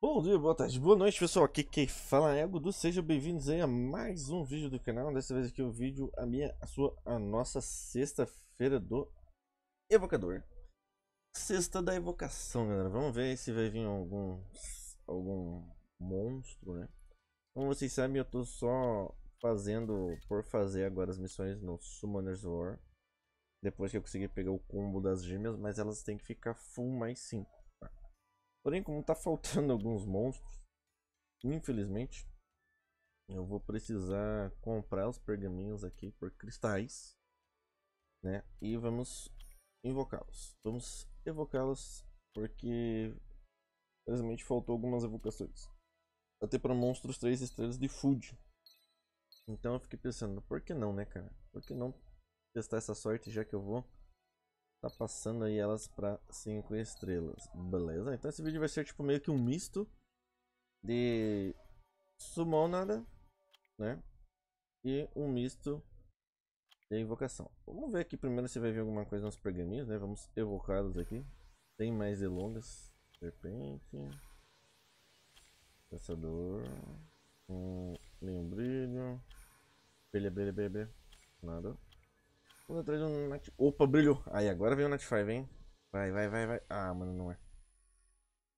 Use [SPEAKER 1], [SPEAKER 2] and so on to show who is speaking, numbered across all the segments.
[SPEAKER 1] Bom dia, boa tarde, boa noite pessoal, aqui quem fala é Gudu, sejam bem-vindos a mais um vídeo do canal, dessa vez aqui o vídeo, a minha, a sua, a nossa sexta-feira do evocador Sexta da evocação galera, vamos ver se vai vir algum, algum monstro né Como vocês sabem eu tô só fazendo, por fazer agora as missões no Summoner's War Depois que eu conseguir pegar o combo das gêmeas, mas elas têm que ficar full mais 5 Porém, como tá faltando alguns monstros, infelizmente, eu vou precisar comprar os pergaminhos aqui por cristais, né? E vamos invocá-los. Vamos evocá-los porque, infelizmente, faltou algumas evocações. Até para monstros 3 estrelas de food. Então eu fiquei pensando, por que não, né, cara? Por que não testar essa sorte já que eu vou Tá passando aí elas pra 5 estrelas. Beleza, então esse vídeo vai ser tipo meio que um misto de Summonada, né? E um misto de invocação. Vamos ver aqui primeiro se vai vir alguma coisa nos pergaminhos, né? Vamos evocá-los aqui. Tem mais delongas. Serpente. Caçador. Um, nenhum brilho. bele belha, belha, belha. Nada. Vamos atrás de um Night... Opa, brilhou. Aí, agora veio o Night 5, hein? Vai, vai, vai, vai. Ah, mano, não é.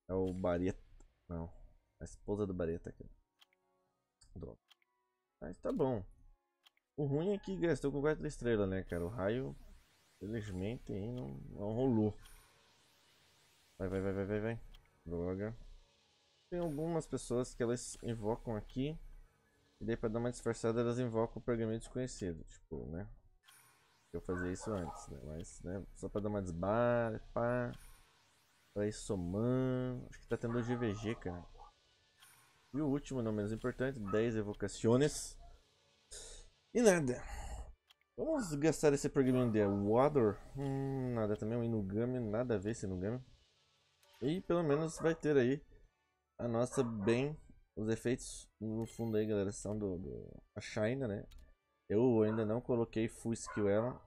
[SPEAKER 1] É o Bareta. Não. A esposa do Bareta aqui. Droga. Mas tá bom. O ruim é que gastou com 4 estrelas, né, cara? O raio, felizmente, aí não, não rolou. Vai, vai, vai, vai, vai, vai. Droga. Tem algumas pessoas que elas invocam aqui. E daí pra dar uma disfarçada elas invocam o pergaminho desconhecido. Tipo, né? que eu fazia isso antes, né? Mas, né, só pra dar uma desbarra, pá. Pra ir somando. Acho que tá tendo GVG, cara. E o último, não menos importante, 10 evocações. E nada. Vamos gastar esse programa de Water. Hum, nada também, um Inugami, nada a ver esse Inugami. E pelo menos vai ter aí a nossa bem, os efeitos no fundo aí, galera, são do, do a China, né? Eu ainda não coloquei full skill ela,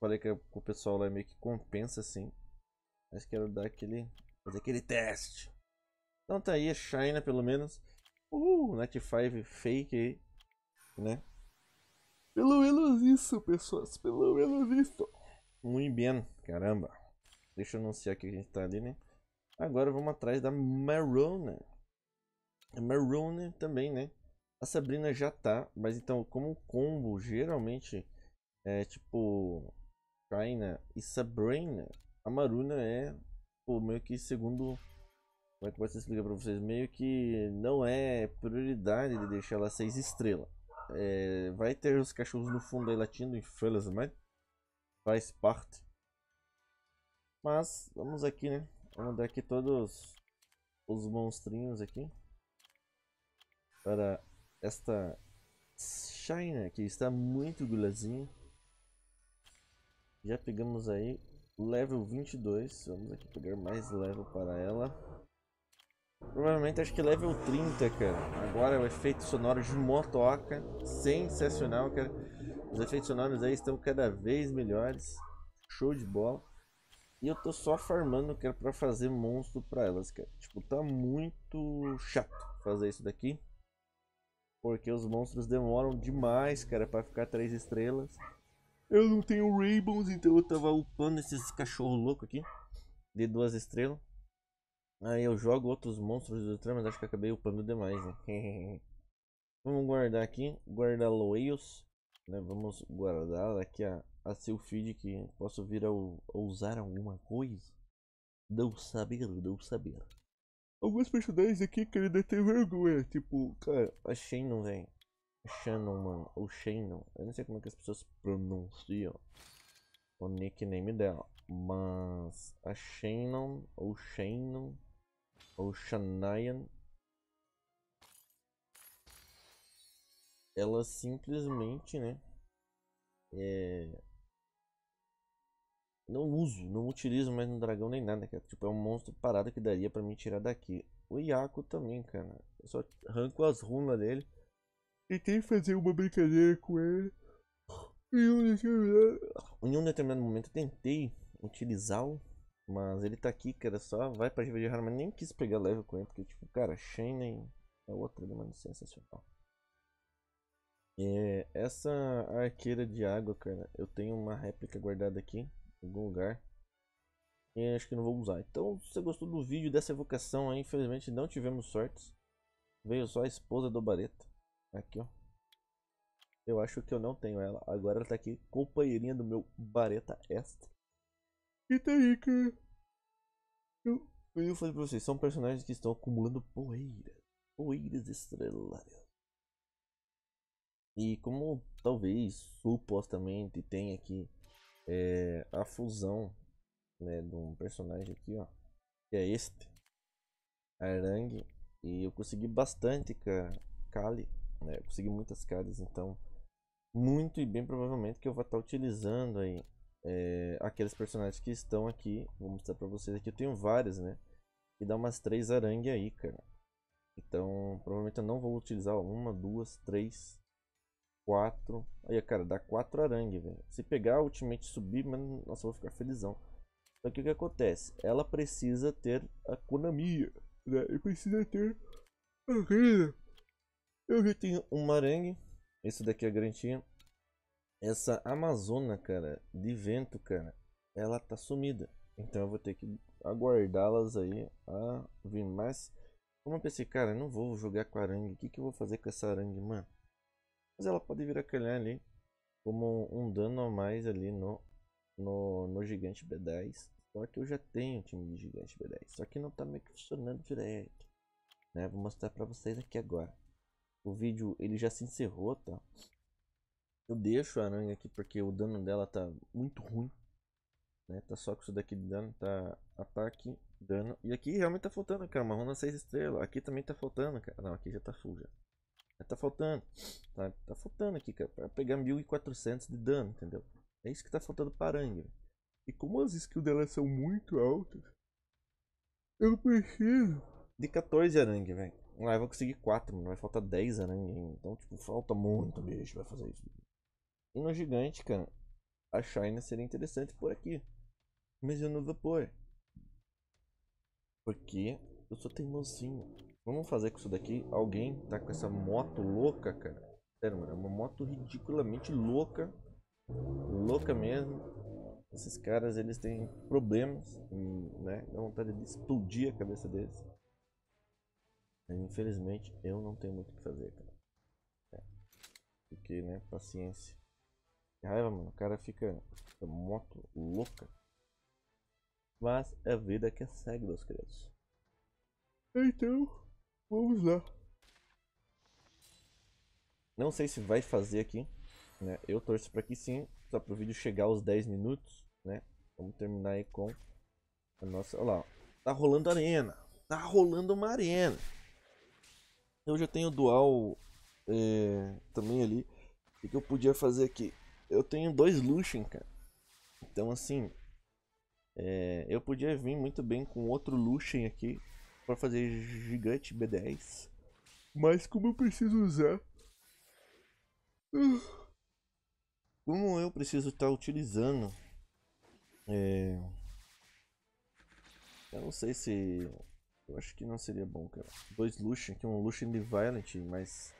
[SPEAKER 1] falei é que o pessoal lá é meio que compensa assim. Mas quero dar aquele. fazer aquele teste. Então tá aí a China pelo menos. Uh, Night 5 fake aí. Né? Pelo menos isso, pessoas. Pelo menos isso. Muito bem, caramba. Deixa eu anunciar que a gente tá ali, né? Agora vamos atrás da Marone. A também, né? A Sabrina já tá, mas então como combo geralmente é tipo Kaina e Sabrina. A Maruna é, pô, meio que segundo. Como é que eu posso explicar pra vocês? Meio que não é prioridade de deixar ela seis estrelas. É, vai ter os cachorros no fundo aí latindo, infelizmente. Faz parte. Mas vamos aqui, né? Vamos dar aqui todos os monstrinhos aqui. Para esta Shina, que está muito gulazinha. Já pegamos aí level 22. Vamos aqui pegar mais level para ela. Provavelmente acho que level 30, cara. Agora o efeito sonoro de motoca. Sensacional, cara. Os efeitos sonoros aí estão cada vez melhores. Show de bola. E eu tô só farmando, cara, pra fazer monstro pra elas, cara. Tipo, tá muito chato fazer isso daqui. Porque os monstros demoram demais, cara, pra ficar três estrelas. Eu não tenho Raybons, então eu tava upando esses cachorro louco aqui. De duas estrelas. Aí eu jogo outros monstros do trem mas acho que acabei upando demais, né? Vamos guardar aqui, guardar Loeios. Né? Vamos guardar aqui a, a seu feed que posso vir a, a usar alguma coisa. Não saber, não saber. Alguns personagens aqui, que ele deve ter vergonha. Tipo, cara, achei não, velho. Shannon, Ou Shannon. Eu não sei como é que as pessoas pronunciam o nickname dela. Mas a Shannon, ou Shannon, ou Shanayan. Ela simplesmente, né? É... Não uso, não utilizo mais no dragão nem nada, cara. Tipo, é um monstro parado que daria pra me tirar daqui. O Iaco também, cara. Eu só arranco as runas dele. Tentei fazer uma brincadeira com ele. Em um determinado, em um determinado momento eu tentei utilizá-lo. Mas ele tá aqui, cara, só vai pra GV de raro, mas nem quis pegar level com ele, porque, tipo, cara, Shane é, é outra demanda sensacional. É, essa arqueira de água, cara, eu tenho uma réplica guardada aqui, em algum lugar. E acho que não vou usar. Então, se você gostou do vídeo dessa evocação aí, infelizmente não tivemos sorte. Veio só a esposa do Bareta. Aqui, ó. Eu acho que eu não tenho ela. Agora ela tá aqui, companheirinha do meu Bareta Extra. E tá aí, cara. Eu, eu falei pra vocês, são personagens que estão acumulando poeira. Poeiras estelares. E como talvez, supostamente, tem aqui é, a fusão né, de um personagem aqui, ó. Que é este. Arang. E eu consegui bastante, cara. Kali né? consegui muitas cartas, então muito e bem provavelmente que eu vou estar utilizando aí é, aqueles personagens que estão aqui. Vou mostrar pra vocês aqui, eu tenho várias, né? E dá umas três arangue aí, cara. Então, provavelmente eu não vou utilizar ó, uma, duas, três, quatro. Aí, cara, dá quatro arangue, velho. Se pegar a ultimate subir, mano, nossa, eu vou ficar felizão. Então, o que que acontece? Ela precisa ter a Konami, né? E precisa ter a Reina. Eu já tenho um marangue. Esse daqui é a garantia. Essa Amazona, cara, de vento, cara, ela tá sumida. Então eu vou ter que aguardá-las aí a vir. mais. como eu pensei, cara, não vou jogar com a arangue. O que, que eu vou fazer com essa arangue, mano? Mas ela pode vir a calhar ali como um dano a mais ali no, no, no gigante B10. Só que eu já tenho time de gigante B10. Só que não tá meio que funcionando direto. Né? Vou mostrar pra vocês aqui agora. O vídeo ele já se encerrou, tá? Eu deixo a aranha aqui porque o dano dela tá muito ruim. Né? Tá só com isso daqui de dano, tá ataque, dano. E aqui realmente tá faltando, cara, uma ronda 6 estrelas. Aqui também tá faltando, cara. Não, aqui já tá full já. tá faltando, tá, tá faltando aqui, cara, pra pegar 1400 de dano, entendeu? É isso que tá faltando pra aranha. E como as skills dela são muito altas, eu preciso de 14 aranha, velho não eu vou conseguir 4, mano. Vai faltar 10 aranha Então, tipo, falta muito bicho vai fazer isso. E no gigante, cara, a China seria interessante por aqui. Mas eu não vou pôr. Porque eu sou teimosinho. Vamos fazer com isso daqui. Alguém tá com essa moto louca, cara. Sério, mano. É uma moto ridiculamente louca. Louca mesmo. Esses caras, eles têm problemas, hum, né? Dá vontade de explodir a cabeça deles. Mas infelizmente eu não tenho muito o que fazer, cara. É. Porque, né, paciência. Que raiva, mano. O cara fica moto louca. Mas é a vida que segue, meus queridos. Então, vamos lá. Não sei se vai fazer aqui. Né? Eu torço para que sim. Só para o vídeo chegar aos 10 minutos. Né? Vamos terminar aí com a nossa. Olha lá. Tá rolando arena. Tá rolando uma arena. Então, eu já tenho dual é, também ali. O que eu podia fazer aqui? Eu tenho dois Lucian, cara. Então assim, é, eu podia vir muito bem com outro Lucian aqui para fazer gigante B10. Mas como eu preciso usar... Uh, como eu preciso estar tá utilizando... É... Eu não sei se eu acho que não seria bom, cara. Dois Lush, aqui um Lush de Violent, mas...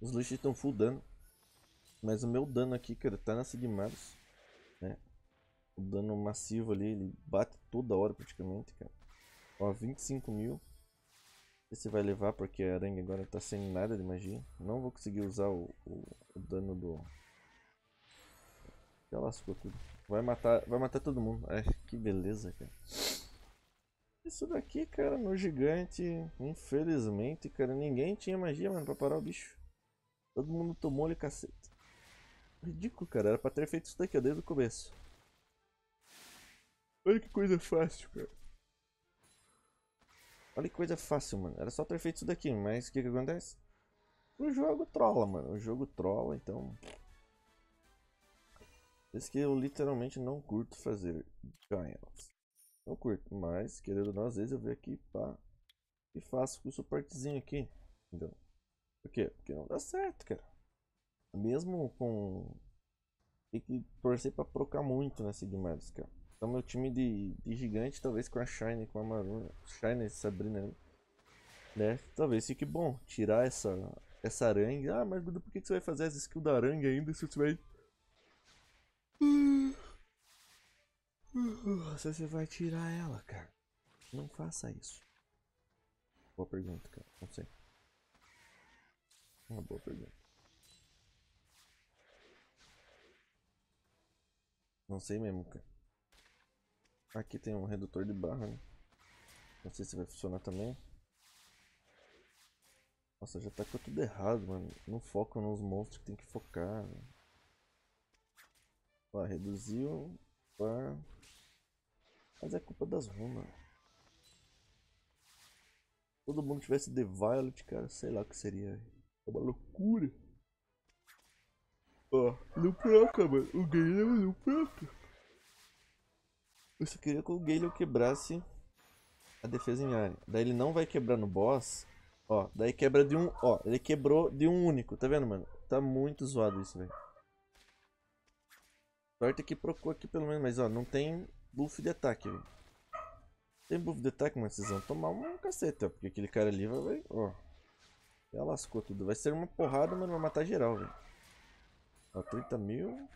[SPEAKER 1] Os Lush estão full dano. Mas o meu dano aqui, cara, tá na Sigmaris, né? O dano massivo ali, ele bate toda hora praticamente, cara. Ó, 25 mil. Esse vai levar porque a aranha agora tá sem nada de magia. Não vou conseguir usar o, o, o dano do... Já lascou tudo. Vai matar, vai matar todo mundo. Ai, que beleza, cara. Isso daqui, cara, no gigante, infelizmente, cara, ninguém tinha magia, mano, pra parar o bicho. Todo mundo tomou ele, caceta. Ridículo, cara, era pra ter feito isso daqui ó, desde o começo. Olha que coisa fácil, cara. Olha que coisa fácil, mano. Era só ter feito isso daqui, mas o que que acontece? O jogo trola, mano. O jogo trola, então... Isso que eu literalmente não curto fazer. Giants. Não curto, mas querendo ou não, às vezes eu venho aqui pá, e faço o suportezinho aqui. Então, por quê? Porque não dá certo, cara. Mesmo com. Tem que torcer pra procar muito nessa né, Guimarães, cara. Então, meu time de, de gigante, talvez com a Shine, com a Maruna, Shine, Sabrina, né? Talvez fique bom tirar essa, essa aranha. Ah, mas por que, que você vai fazer as skills da aranha ainda se você tiver. Nossa, você vai tirar ela, cara. Não faça isso. Boa pergunta, cara. Não sei. Uma boa pergunta. Não sei mesmo, cara. Aqui tem um redutor de barra, né? Não sei se vai funcionar também. Nossa, já tá com tudo errado, mano. Não focam nos monstros que tem que focar. Né? Ó, reduziu. Pá. Mas é culpa das runas. Todo mundo tivesse The Violet, cara, sei lá o que seria. É uma loucura. Ó, não Luproca, mano. O Gale é um Eu só queria que o Gale quebrasse a defesa em área. Daí ele não vai quebrar no boss. Ó, daí quebra de um. Ó, ele quebrou de um único, tá vendo, mano? Tá muito zoado isso, velho. Sorte que procura aqui pelo menos, mas ó, não tem buff de ataque, velho. Tem buff de ataque, mas vocês vão tomar um cacete, ó. Porque aquele cara ali vai, véio, ó. Já lascou tudo. Vai ser uma porrada, mas vai matar geral, velho. Ó, 30 mil.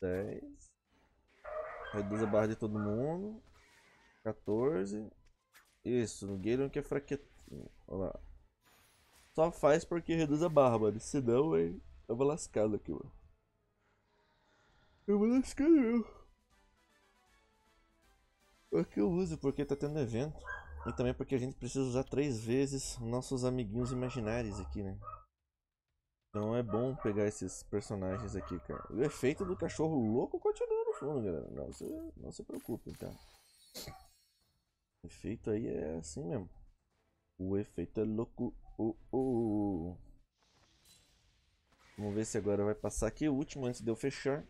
[SPEAKER 1] 10. Reduz a barra de todo mundo. 14. Isso, no Galen que é fraquetinho. Olha lá. Só faz porque reduz a barra, mano. Senão, velho, eu vou lascado aqui, mano. Eu vou lascar, velho. Porque é eu uso, porque tá tendo evento. E também porque a gente precisa usar três vezes nossos amiguinhos imaginários aqui, né? Então é bom pegar esses personagens aqui, cara. O efeito do cachorro louco continua no fundo, galera. Não se, não se tá? O efeito aí é assim mesmo. O efeito é louco. Oh, oh. Vamos ver se agora vai passar aqui o último antes de eu fechar.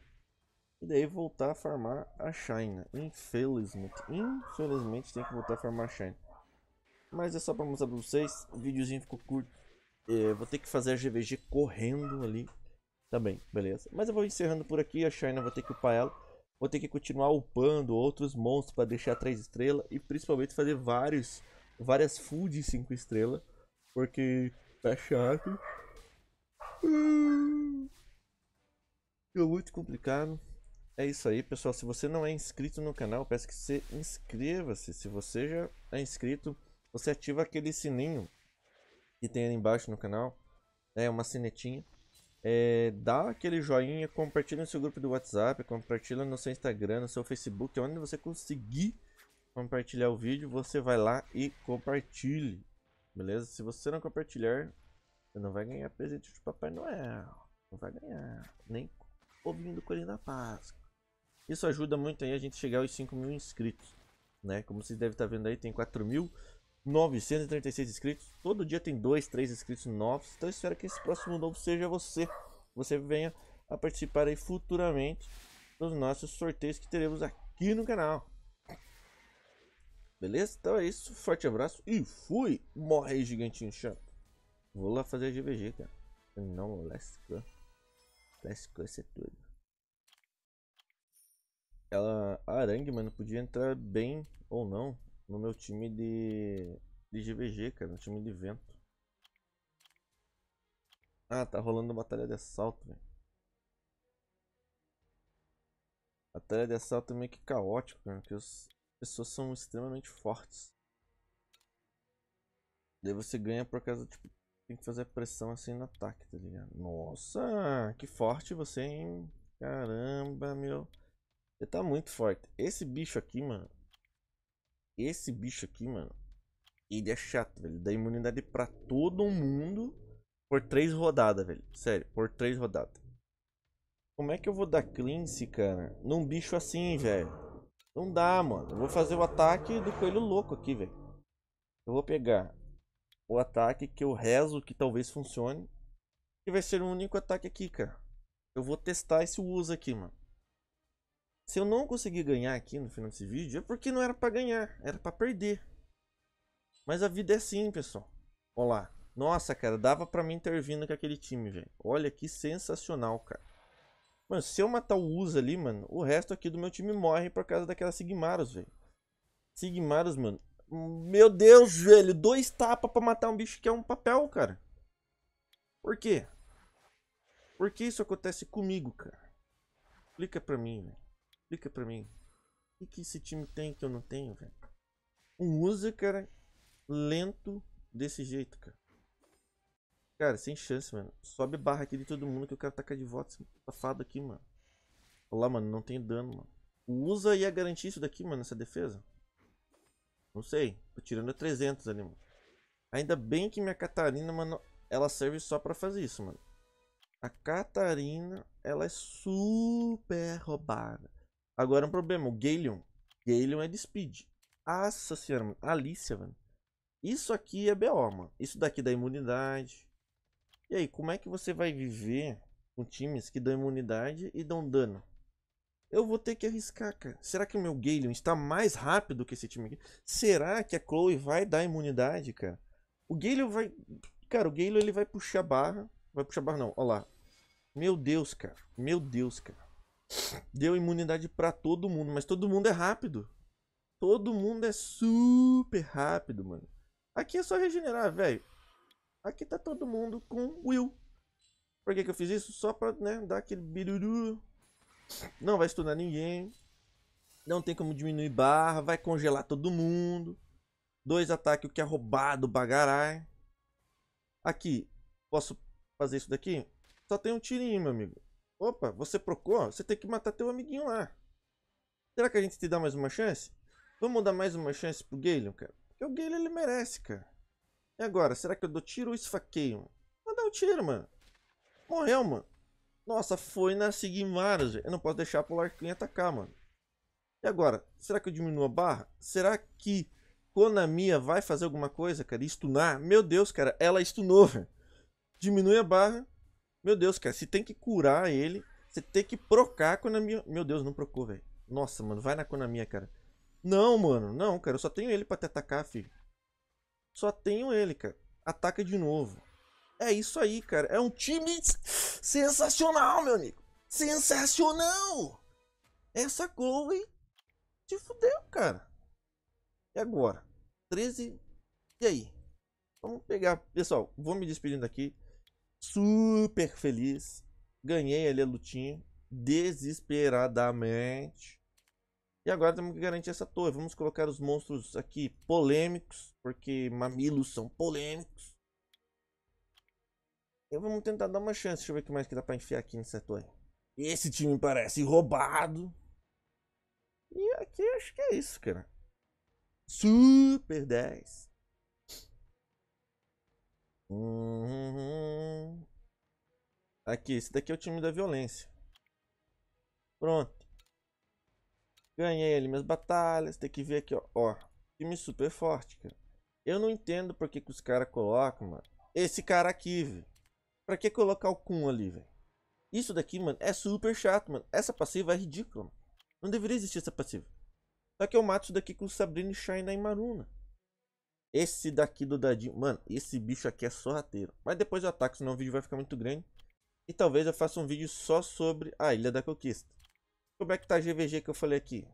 [SPEAKER 1] E daí voltar a farmar a China. Infelizmente. Infelizmente tem que voltar a farmar a China. Mas é só pra mostrar pra vocês. O videozinho ficou curto. É, vou ter que fazer a GVG correndo ali. Tá bem, beleza. Mas eu vou encerrando por aqui. A eu vou ter que upar ela. Vou ter que continuar upando outros monstros para deixar 3 estrelas. E principalmente fazer vários, várias full de 5 estrelas. Porque tá chato. É muito complicado. É isso aí, pessoal. Se você não é inscrito no canal, peço que você inscreva-se. Se você já é inscrito, você ativa aquele sininho que tem ali embaixo no canal. É uma sinetinha. É, dá aquele joinha, compartilha no seu grupo do WhatsApp, compartilha no seu Instagram, no seu Facebook, onde você conseguir compartilhar o vídeo, você vai lá e compartilhe. Beleza? Se você não compartilhar, você não vai ganhar presente de Papai Noel. Não vai ganhar. Nem ouvindo Corinho da Páscoa. Isso ajuda muito aí a gente chegar aos 5 mil inscritos, né? Como vocês devem estar tá vendo aí, tem 4.936 inscritos. Todo dia tem 2, 3 inscritos novos. Então espero que esse próximo novo seja você. Você venha a participar aí futuramente dos nossos sorteios que teremos aqui no canal. Beleza? Então é isso. Forte abraço e fui! Morre aí, gigantinho chato. Vou lá fazer a GVG, cara. Não, let's go. Let's go, isso é tudo ela, a Arang, mano, podia entrar bem ou não no meu time de, de GVG, cara, no time de vento. Ah, tá rolando batalha de assalto, velho. Batalha de assalto é meio que caótico, cara, porque as pessoas são extremamente fortes. Daí você ganha por causa, tipo, tem que fazer pressão assim no ataque, tá ligado? Nossa, que forte você, hein? Caramba, meu tá muito forte. Esse bicho aqui, mano. Esse bicho aqui, mano. Ele é chato, velho. Dá imunidade pra todo mundo por três rodadas, velho. Sério, por três rodadas. Como é que eu vou dar cleanse, cara? Num bicho assim, velho. Não dá, mano. Eu vou fazer o ataque do coelho louco aqui, velho. Eu vou pegar o ataque que eu rezo que talvez funcione. Que vai ser o único ataque aqui, cara. Eu vou testar esse uso aqui, mano. Se eu não conseguir ganhar aqui no final desse vídeo, é porque não era pra ganhar, era pra perder. Mas a vida é assim, pessoal. Olha lá. Nossa, cara, dava pra mim ter vindo com aquele time, velho. Olha que sensacional, cara. Mano, se eu matar o Usa ali, mano, o resto aqui do meu time morre por causa daquela Sigmaros, velho. Sigmaros, mano. Meu Deus, velho. Dois tapas pra matar um bicho que é um papel, cara. Por quê? Por que isso acontece comigo, cara? Explica pra mim, velho. Explica pra mim. O que esse time tem que eu não tenho, velho? Um usa, cara, lento desse jeito, cara. Cara, sem chance, mano. Sobe barra aqui de todo mundo que eu quero tacar de voto esse safado aqui, mano. Olha lá, mano, não tem dano, mano. O Usa ia garantir isso daqui, mano, essa defesa? Não sei. Tô tirando a 300 ali, mano. Ainda bem que minha Catarina, mano, ela serve só pra fazer isso, mano. A Catarina, ela é super roubada. Agora é um problema, o Galeon. Galeon é de speed. Nossa senhora, Alicia, mano. Isso aqui é BO, mano. Isso daqui dá imunidade. E aí, como é que você vai viver com times que dão imunidade e dão dano? Eu vou ter que arriscar, cara. Será que o meu Galeon está mais rápido que esse time aqui? Será que a Chloe vai dar imunidade, cara? O Galeon vai... Cara, o Galeon ele vai puxar barra. Vai puxar barra não, olha lá. Meu Deus, cara. Meu Deus, cara deu imunidade para todo mundo, mas todo mundo é rápido. Todo mundo é super rápido, mano. Aqui é só regenerar, velho. Aqui tá todo mundo com Will. Por que, que eu fiz isso? Só pra né, dar aquele biruru. Não vai stunar ninguém. Não tem como diminuir barra. Vai congelar todo mundo. Dois ataques, o que é roubado, bagarai. Aqui, posso fazer isso daqui? Só tem um tirinho, meu amigo. Opa, você procurou? Você tem que matar teu amiguinho lá. Será que a gente te dá mais uma chance? Vamos dar mais uma chance pro Galen, cara. Porque o Galen, ele merece, cara. E agora, será que eu dou tiro ou esfaqueio? Vou dar um tiro, mano. Morreu, mano. Nossa, foi na Sigmaras, velho. Eu não posso deixar pro Larkin atacar, mano. E agora, será que eu diminuo a barra? Será que Konami vai fazer alguma coisa, cara? E stunar? Meu Deus, cara, ela stunou, velho. Diminui a barra. Meu Deus, cara, se tem que curar ele, você tem que procar a Konami. Meu Deus, não procou, velho. Nossa, mano, vai na Konami, cara. Não, mano, não, cara, eu só tenho ele pra te atacar, filho. Só tenho ele, cara. Ataca de novo. É isso aí, cara. É um time sensacional, meu amigo. Sensacional! Essa hein? te fudeu, cara. E agora? 13. E aí? Vamos pegar. Pessoal, vou me despedindo aqui super feliz. Ganhei ali a lutinha desesperadamente. E agora temos que garantir essa torre. Vamos colocar os monstros aqui polêmicos, porque mamilos são polêmicos. E vamos tentar dar uma chance. Deixa eu ver o que mais que dá pra enfiar aqui nessa torre. Esse time parece roubado. E aqui acho que é isso, cara. Super 10. Uhum. Aqui, esse daqui é o time da violência. Pronto. Ganhei ali minhas batalhas. Tem que ver aqui, ó. ó time super forte, cara. Eu não entendo por que, que os caras colocam, mano. Esse cara aqui, velho. Pra que colocar o Kun ali, velho? Isso daqui, mano, é super chato, mano. Essa passiva é ridícula, mano. Não deveria existir essa passiva. Só que eu mato isso daqui com o Sabrina, Shine da Imaruna. Esse daqui do dadinho. Mano, esse bicho aqui é sorrateiro. Mas depois eu ataco, senão o vídeo vai ficar muito grande. E talvez eu faça um vídeo só sobre a Ilha da Conquista. Como é que tá a GVG que eu falei aqui?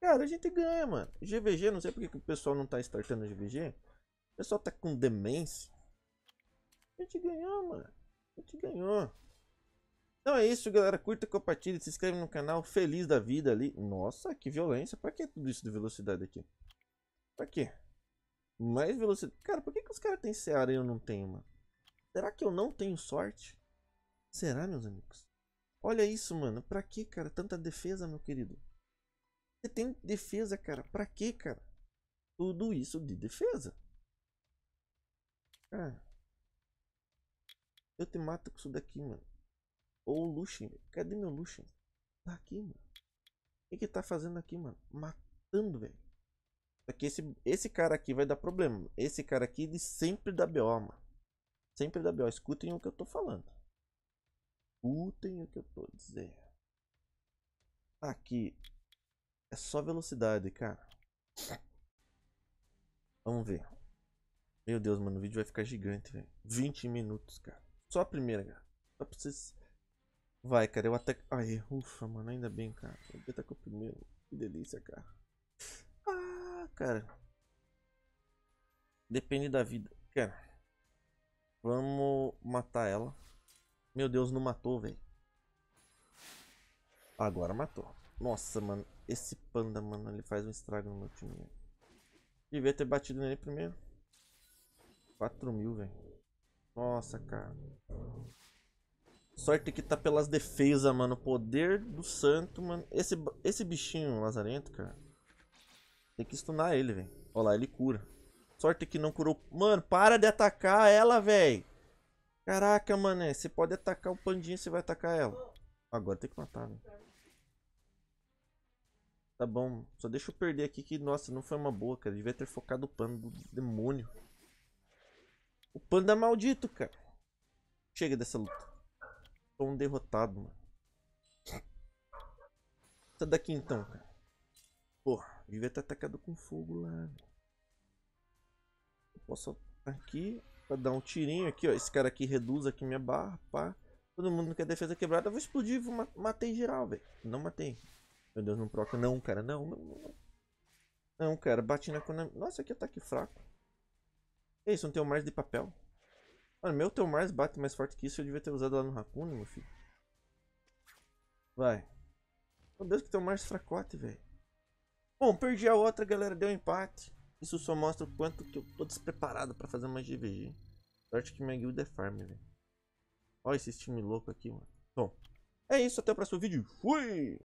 [SPEAKER 1] Cara, a gente ganha, mano. GVG, não sei porque que o pessoal não tá startando GVG. O pessoal tá com demência. A gente ganhou, mano. A gente ganhou. Então é isso, galera. Curta, compartilha, se inscreve no canal. Feliz da vida ali. Nossa, que violência. Pra que tudo isso de velocidade aqui? Pra quê? mais velocidade. Cara, por que, que os caras têm Seara e eu não tenho, mano? Será que eu não tenho sorte? Será, meus amigos? Olha isso, mano. Pra que, cara? Tanta defesa, meu querido. Você tem defesa, cara. Pra que, cara? Tudo isso de defesa. Cara. Ah. Eu te mato com isso daqui, mano. Ou o Lucian. Cadê meu Lucian? Tá aqui, mano. O que, que tá fazendo aqui, mano? Matando, velho. Aqui é esse, esse cara aqui vai dar problema. Esse cara aqui, ele sempre dá BO, mano. Sempre dá BO. Escutem o que eu tô falando. Escutem o que eu tô dizendo. Aqui. É só velocidade, cara. Vamos ver. Meu Deus, mano. O vídeo vai ficar gigante, velho. 20 minutos, cara. Só a primeira, cara. Só pra vocês... Vai, cara. Eu até... Ai, ufa, mano. Ainda bem, cara. Eu até tá com o primeiro. Que delícia, cara cara. Depende da vida. Cara. Vamos matar ela. Meu Deus, não matou, velho. Agora matou. Nossa, mano. Esse panda, mano, ele faz um estrago no meu time. Devia ter batido nele primeiro. 4 mil, velho. Nossa, cara. Sorte que tá pelas defesas, mano. Poder do santo, mano. Esse, esse bichinho lazarento, cara. Tem que stunar ele, velho. Olha lá, ele cura. Sorte que não curou. Mano, para de atacar ela, velho. Caraca, mané. Você pode atacar o pandinha, você vai atacar ela. Agora tem que matar, velho. Tá bom. Só deixa eu perder aqui que, nossa, não foi uma boa, cara. Devia ter focado o pano do demônio. O panda é maldito, cara. Chega dessa luta. Tô um derrotado, mano. Essa daqui então, cara. Porra. Devia ter atacado com fogo lá. Eu posso aqui pra dar um tirinho aqui, ó. Esse cara aqui reduz aqui minha barra, pá. Todo mundo quer defesa quebrada, eu vou explodir, vou ma matei geral, velho. Não matei. Meu Deus, não proca. Não, cara, não. Não, não. não cara, bati na Konami. Nossa, aqui ataque fraco. É isso, não tem mais de papel. Mano, meu teu mais bate mais forte que isso, eu devia ter usado lá no Hakuna, meu filho. Vai. Meu Deus, que teu mais fracote, velho. Bom, perdi a outra, galera, deu um empate. Isso só mostra o quanto que eu tô despreparado pra fazer uma GVG. Sorte que minha guilda é farm, velho. Olha esse time louco aqui, mano. Bom, é isso, até o próximo vídeo. Fui!